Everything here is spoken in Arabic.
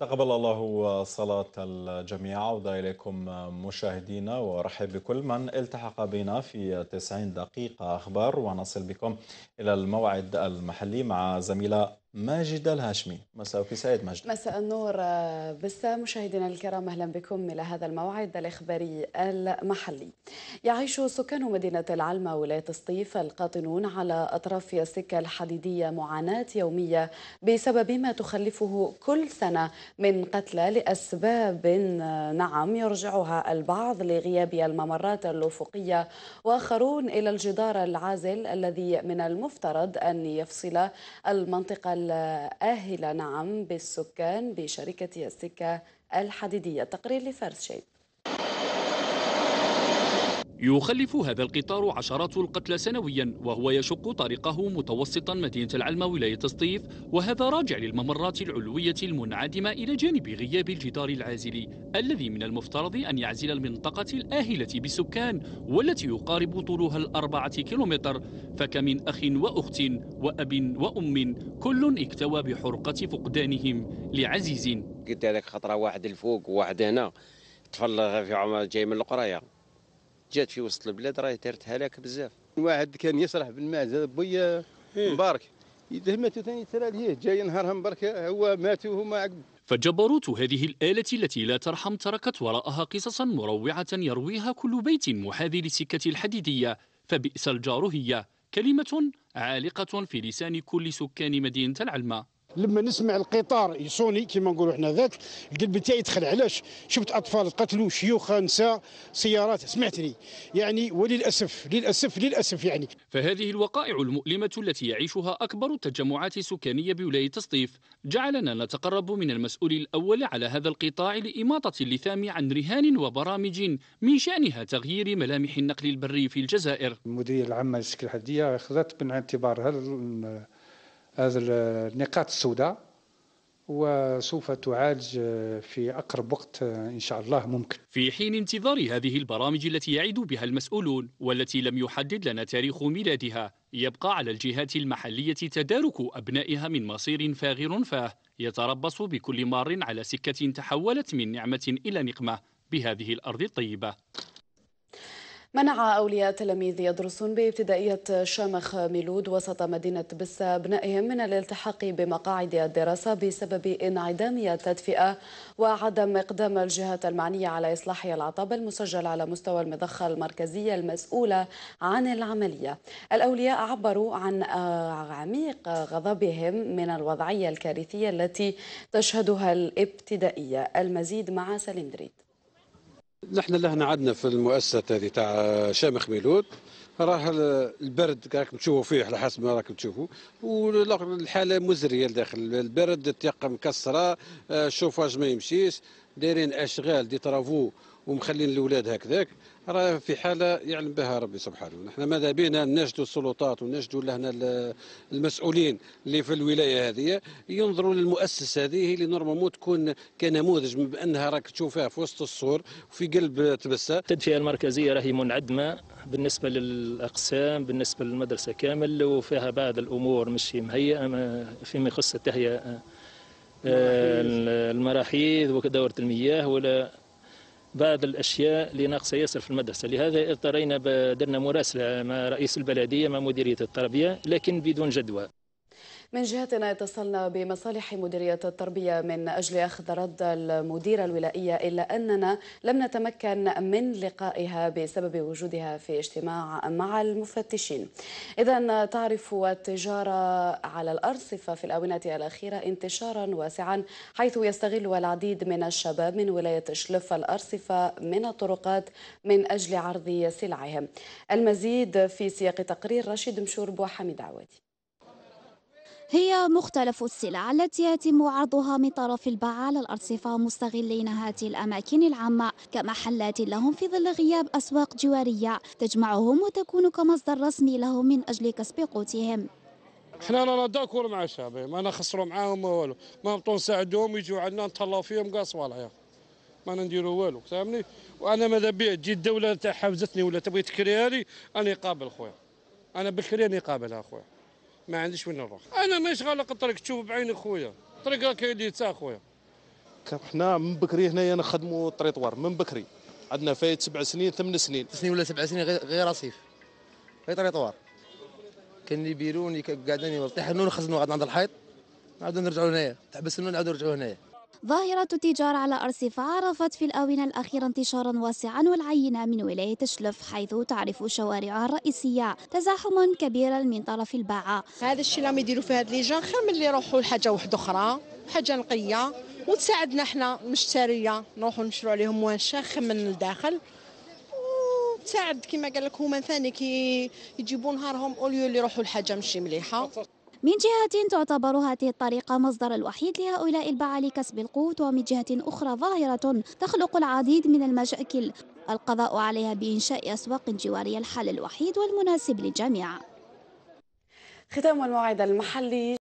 تقبل الله صلاة الجميع عودة إليكم مشاهدينا ورحب بكل من التحق بنا في 90 دقيقة أخبار ونصل بكم إلى الموعد المحلي مع زميلة ماجد الهاشمي مساء وفي سعيد ماجد مساء النور آه، بسا مشاهدينا الكرام أهلا بكم إلى هذا الموعد الإخباري المحلي يعيش سكان مدينة العلمة ولاية سطيف القاطنون على أطراف السكة الحديدية معاناة يومية بسبب ما تخلفه كل سنة من قتلى لأسباب آه، نعم يرجعها البعض لغياب الممرات الأفقية وآخرون إلى الجدار العازل الذي من المفترض أن يفصل المنطقة الآهلة نعم بالسكان بشركة السكة الحديدية تقرير لفرس شيب يخلف هذا القطار عشرات القتلى سنويا وهو يشق طريقه متوسطا مدينة العلمة ولاية سطيف وهذا راجع للممرات العلوية المنعدمة إلى جانب غياب الجدار العازل الذي من المفترض أن يعزل المنطقة الآهلة بالسكان والتي يقارب طولها الأربعة كيلومتر فكمن أخ وأخت وأب وأم كل اكتوى بحرقة فقدانهم لعزيز قلت لك خطرة واحد الفوق وواحد هنا طفل في عمر جاي من القرية جات في وسط البلاد راهي دارت هلاك بزاف واحد كان يسرح بالماء هذا بويا إيه. مبارك ماتوا ثاني ترى ليه جاي نهارها مبارك هو ماتوا هما عقب فجبروت هذه الآلة التي لا ترحم تركت وراءها قصصا مروعة يرويها كل بيت محاذي للسكة الحديدية فبئس الجار هي كلمة عالقة في لسان كل سكان مدينة العلمة لما نسمع القطار يصوني كما نقولوا حنا ذاك القلب تاعي يدخل علاش شفت اطفال قتلوا شيوخ نساء سيارات سمعتني يعني وللاسف للاسف للاسف يعني فهذه الوقائع المؤلمه التي يعيشها اكبر التجمعات السكانيه بولايه سطيف جعلنا نتقرب من المسؤول الاول على هذا القطاع لاماطه اللثام عن رهان وبرامج من شانها تغيير ملامح النقل البري في الجزائر المديريه العامه للسكه الحديه اخذت بالاعتبار هذا النقاط السوداء وسوف تعالج آه، في أقرب وقت آه، إن شاء الله ممكن في حين انتظار هذه البرامج التي يعد بها المسؤولون والتي لم يحدد لنا تاريخ ميلادها يبقى على الجهات المحلية تدارك أبنائها من مصير فاغر فاه يتربص بكل مار على سكة تحولت من نعمة إلى نقمة بهذه الأرض الطيبة منع أولياء تلاميذ يدرسون بابتدائية شامخ ميلود وسط مدينة بسة أبنائهم من الالتحاق بمقاعد الدراسة بسبب انعدام التدفئة وعدم إقدام الجهات المعنية على إصلاح العطب المسجل على مستوى المضخة المركزية المسؤولة عن العملية الأولياء عبروا عن عميق غضبهم من الوضعية الكارثية التي تشهدها الابتدائية المزيد مع سليم دريد نحن لهنا عندنا في المؤسسه هذه تاع شامخ ميلود راه البرد راكم تشوفوا فيه على حسب ما راكم تشوفوا والحاله مزريه لداخل البرد التيقه مكسره الشوفاج ما يمشيش دايرين اشغال دي طرافو ومخلين الاولاد هكذاك راه في حاله يعلم بها ربي سبحانه نحن ماذا بينا نجدوا السلطات ونجدوا لهنا المسؤولين اللي في الولايه هذه ينظروا للمؤسسه هذه اللي نورمالمون تكون كنموذج بانها راك تشوفها في وسط السور وفي قلب تبسه التدفئه المركزيه راهي منعدمه بالنسبه للاقسام بالنسبه للمدرسه كامل وفيها بعض الامور مش مهيئه فيما يخص التهيئه آه، المراحيض ودوره المياه ولا بعض الاشياء ناقصه ياسر في المدرسه لهذا اضطرينا درنا مراسله مع رئيس البلديه مع مديريه التربيه لكن بدون جدوى من جهتنا اتصلنا بمصالح مديرية التربية من أجل أخذ رد المديرة الولائية إلا أننا لم نتمكن من لقائها بسبب وجودها في اجتماع مع المفتشين إذا تعرف التجارة على الأرصفة في الآونة الأخيرة انتشارا واسعا حيث يستغل العديد من الشباب من ولاية شلف الأرصفة من الطرقات من أجل عرض سلعهم المزيد في سياق تقرير رشيد مشورب وحميد عوادي هي مختلف السلع التي يتم عرضها من طرف الباعة على الأرصفة مستغلين هذه الأماكن العامة كمحلات لهم في ظل غياب أسواق جوارية تجمعهم وتكون كمصدر رسمي لهم من أجل كسب قوتهم حنا رانا داكور مع الشعب ما نخسروا معاهم ما والو ما نبطوا نساعدوهم يجوا عندنا نتهلاو فيهم كاع يا ما نديروا والو فهمني وانا ماذا بيا تجي الدوله تاع حفزتني ولا تبغي تكريها لي راني قابل خويا انا بكري راني قابلها خويا ما عنديش وين نروح انا مانيش غالق الطريق تشوف بعيني خويا الطريق راك يديتها خويا حنا من بكري هنايا نخدموا الطريطوار من بكري عندنا فايت سبع سنين ثمان سنين سنين ولا سبع سنين غير رصيف غير طريطوار كان بيروني قاعدين يطيحوا نخزنوا عند الحيط نعاودوا نرجعوا هنايا تحبس نعاودوا نرجعوا هنايا ظاهرة التجار على أرصفة عرفت في الآونة الأخيرة انتشارا واسعا والعينة من ولاية تشلف حيث تعرف شوارعها الرئيسية تزاحما كبيرا من طرف الباعة هذا الشيء اللي يديروا فيه هاد ليجان خير من اللي يروحوا لحاجة واحدة أخرى حاجة نقية وتساعدنا احنا المشترية نروحوا نشروا عليهم وانشا من الداخل وتساعد كما قال لك هما ثاني كي يجيبوا نهارهم اوليو اللي يروحوا لحاجه مشي مليحه من جهة تعتبر هذه الطريقة مصدر الوحيد لهؤلاء البعة لكسب القوت ومن جهة أخرى ظاهرة تخلق العديد من المشاكل القضاء عليها بإنشاء أسواق جوارية الحل الوحيد والمناسب للجميع ختام الموعد المحلي